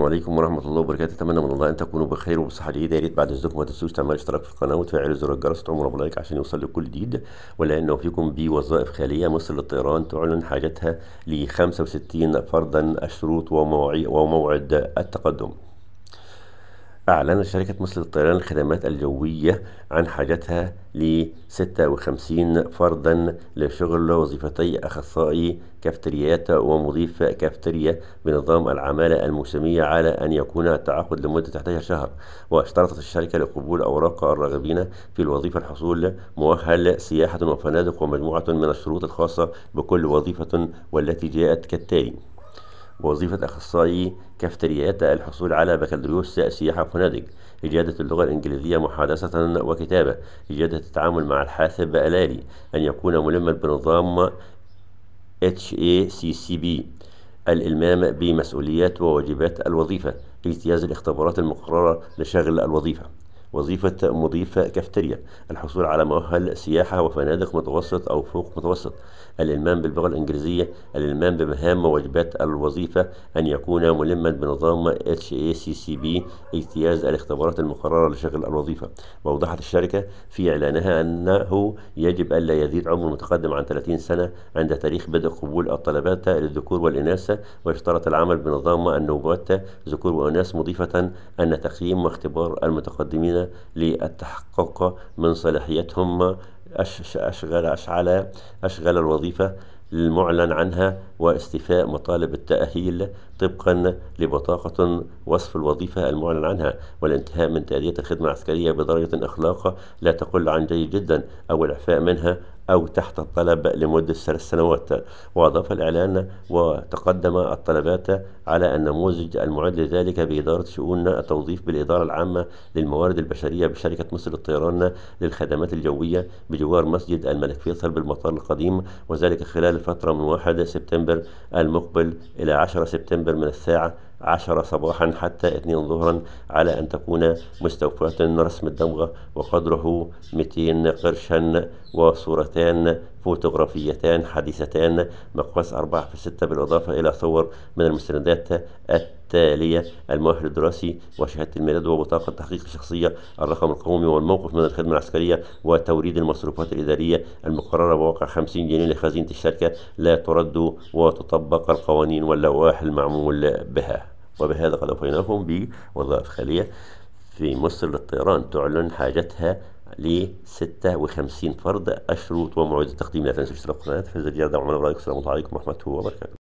عليكم ورحمة الله وبركاته أتمنى من الله أن تكونوا بخير وبصحة جيدة يا ريت بعد إذنكم ما تنسوش تعملوا اشتراك في القناة وتفعلوا زر الجرس وتعملوا بلايك عشان يوصل لكل جديد ولأن وفيكم بوظائف خالية مصر للطيران تعلن حاجتها ل 65 فردا الشروط ومواعيد التقدم أعلنت شركة مصر للطيران الخدمات الجوية عن حاجتها ل 56 فردا لشغل وظيفتي أخصائي كافتريات ومضيف كافتريا بنظام العمالة الموسمية على أن يكون التعاقد لمدة 11 شهر واشترطت الشركة لقبول أوراق الراغبين في الوظيفة الحصول مؤهل سياحة وفنادق ومجموعة من الشروط الخاصة بكل وظيفة والتي جاءت كالتالي وظيفة أخصائي كافتريات الحصول على بكالوريوس سياحة وفنادق إجادة اللغة الإنجليزية محادثة وكتابة إجادة التعامل مع الحاسب آلالي أن يكون ملما بنظام HACCP الإلمام بمسؤوليات وواجبات الوظيفة اجتياز الاختبارات المقررة لشغل الوظيفة وظيفة مضيف كافتيريا الحصول على مؤهل سياحة وفنادق متوسط أو فوق متوسط الإلمام باللغة الإنجليزية الإلمام بمهام وواجبات الوظيفة أن يكون ملما بنظام HACCP اجتياز الاختبارات المقررة لشغل الوظيفة وأوضحت الشركة في إعلانها أنه يجب ألا يزيد عمر المتقدم عن 30 سنة عند تاريخ بدء قبول الطلبات للذكور والإناث واشترط العمل بنظام النوبات ذكور وإناث مضيفة أن تقييم واختبار المتقدمين للتحقق من صلاحيتهم أشغل أشعل أشغل الوظيفة المعلن عنها واستيفاء مطالب التأهيل طبقا لبطاقة وصف الوظيفة المعلن عنها والانتهاء من تأدية الخدمة العسكرية بدرجة أخلاق لا تقل عن جيد جدا أو الإعفاء منها أو تحت الطلب لمدة ثلاث سنوات وأضاف الإعلان وتقدم الطلبات على النموذج المعد لذلك بإدارة شؤون التوظيف بالإدارة العامة للموارد البشرية بشركة مصر للطيران للخدمات الجوية بجوار مسجد الملك فيصل بالمطار القديم وذلك خلال الفترة من 1 سبتمبر المقبل إلى 10 سبتمبر من الساعة عشرة صباحا حتى اثنين ظهرا على أن تكون مستوفاة رسم الدمغة وقدره 200 قرشا وصورتان فوتوغرافيتان حديثتان مقاس أربعة في ستة بالإضافة إلى صور من المستندات التالية المؤهل الدراسي وشهادة الميلاد وبطاقة تحقيق الشخصية الرقم القومي والموقف من الخدمة العسكرية وتوريد المصروفات الإدارية المقررة بواقع 50 جنيه لخزينة الشركة لا ترد وتطبق القوانين واللوائح المعمول بها وبهذا قد أوفيناكم بوظائف خالية في مصر للطيران تعلن حاجتها ل 56 فرد أشروا وموعد التقديم لا تنسوا الاشتراك في القناة فإذا دعم الله ورحمة السلام عليكم ورحمة الله وبركاته